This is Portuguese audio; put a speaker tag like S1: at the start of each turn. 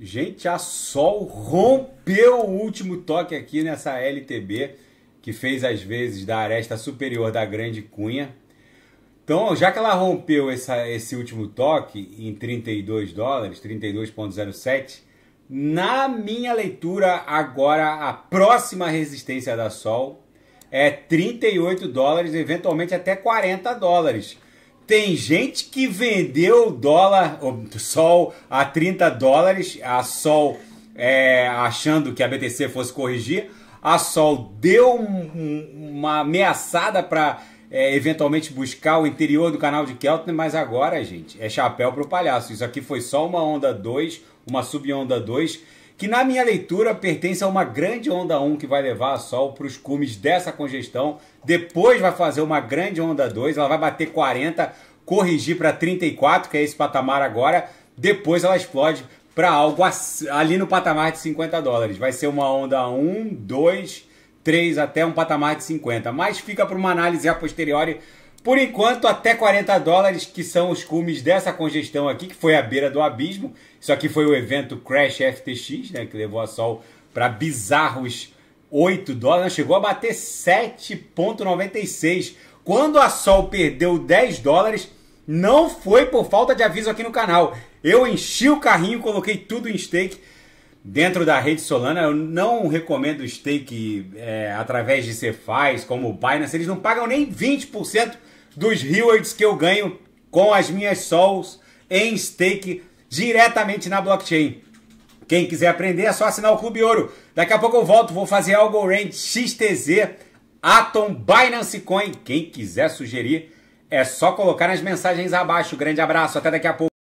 S1: Gente, a Sol rompeu o último toque aqui nessa LTB que fez as vezes da aresta superior da Grande Cunha. Então, já que ela rompeu essa, esse último toque em 32 dólares, 32,07, na minha leitura, agora a próxima resistência da Sol é 38 dólares, eventualmente até 40 dólares. Tem gente que vendeu dólar, sol a 30 dólares, a sol é, achando que a BTC fosse corrigir, a sol deu um, uma ameaçada para é, eventualmente buscar o interior do canal de Keltner, mas agora, gente, é chapéu para o palhaço. Isso aqui foi só uma onda 2, uma subonda 2 que na minha leitura pertence a uma grande onda 1 que vai levar a Sol para os cumes dessa congestão. Depois vai fazer uma grande onda 2, ela vai bater 40, corrigir para 34, que é esse patamar agora. Depois ela explode para algo ali no patamar de 50 dólares. Vai ser uma onda 1, 2, 3 até um patamar de 50. Mas fica para uma análise a posteriori por enquanto, até 40 dólares, que são os cumes dessa congestão aqui, que foi a beira do abismo. Isso aqui foi o evento Crash FTX, né, que levou a Sol para bizarros 8 dólares, chegou a bater 7,96. Quando a Sol perdeu 10 dólares, não foi por falta de aviso aqui no canal. Eu enchi o carrinho, coloquei tudo em stake dentro da rede Solana. Eu não recomendo stake é, através de Cefaz, como o Binance. Eles não pagam nem 20% dos rewards que eu ganho com as minhas souls em stake diretamente na blockchain. Quem quiser aprender é só assinar o Clube Ouro. Daqui a pouco eu volto, vou fazer algo range XTZ, Atom, Binance Coin. Quem quiser sugerir, é só colocar nas mensagens abaixo. Grande abraço, até daqui a pouco.